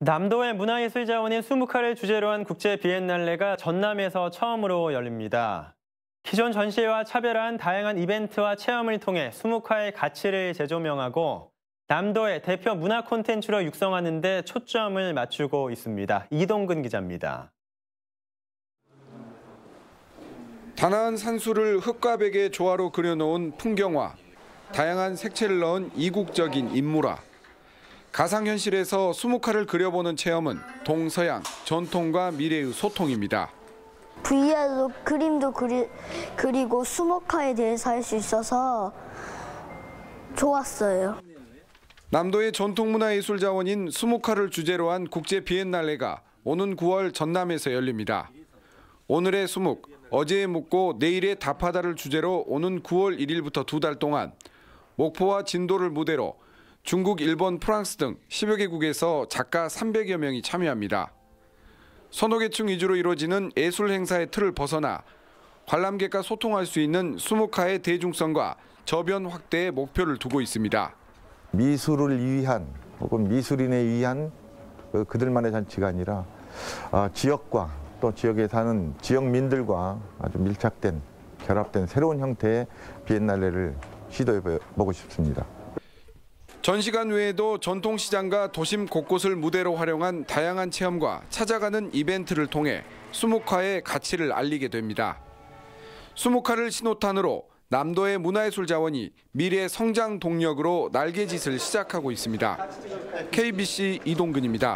남도의 문화예술 자원인 수묵화를 주제로 한 국제 비엔날레가 전남에서 처음으로 열립니다. 기존 전시회와 차별한 다양한 이벤트와 체험을 통해 수묵화의 가치를 재조명하고 남도의 대표 문화 콘텐츠로 육성하는 데 초점을 맞추고 있습니다. 이동근 기자입니다. 단아한 산수를 흙과 백의 조화로 그려놓은 풍경화, 다양한 색채를 넣은 이국적인 인물화. 가상현실에서 수묵화를 그려보는 체험은 동서양 전통과 미래의 소통입니다. VR로 그림도 그리, 그리고 수묵화에 대해서 할수 있어서 좋았어요. 남도의 전통문화예술 자원인 수묵화를 주제로 한 국제 비엔날레가 오는 9월 전남에서 열립니다. 오늘의 수묵, 어제의 묵고 내일의 답하다를 주제로 오는 9월 1일부터 두 달 동안 목포와 진도를 무대로 중국, 일본, 프랑스 등 10여 개국에서 작가 300여 명이 참여합니다. 서너 개층 위주로 이루어지는 예술 행사의 틀을 벗어나 관람객과 소통할 수 있는 수목화의 대중성과 저변 확대의 목표를 두고 있습니다. 미술을 위한 혹은 미술인에 의한 그 그들만의 잔치가 아니라 아, 지역과 또 지역에 사는 지역민들과 아주 밀착된 결합된 새로운 형태의 비엔날레를 시도해 보고 싶습니다. 전시관 외에도 전통시장과 도심 곳곳을 무대로 활용한 다양한 체험과 찾아가는 이벤트를 통해 수묵화의 가치를 알리게 됩니다. 수묵화를 신호탄으로 남도의 문화예술 자원이 미래 성장 동력으로 날개짓을 시작하고 있습니다. KBC 이동근입니다.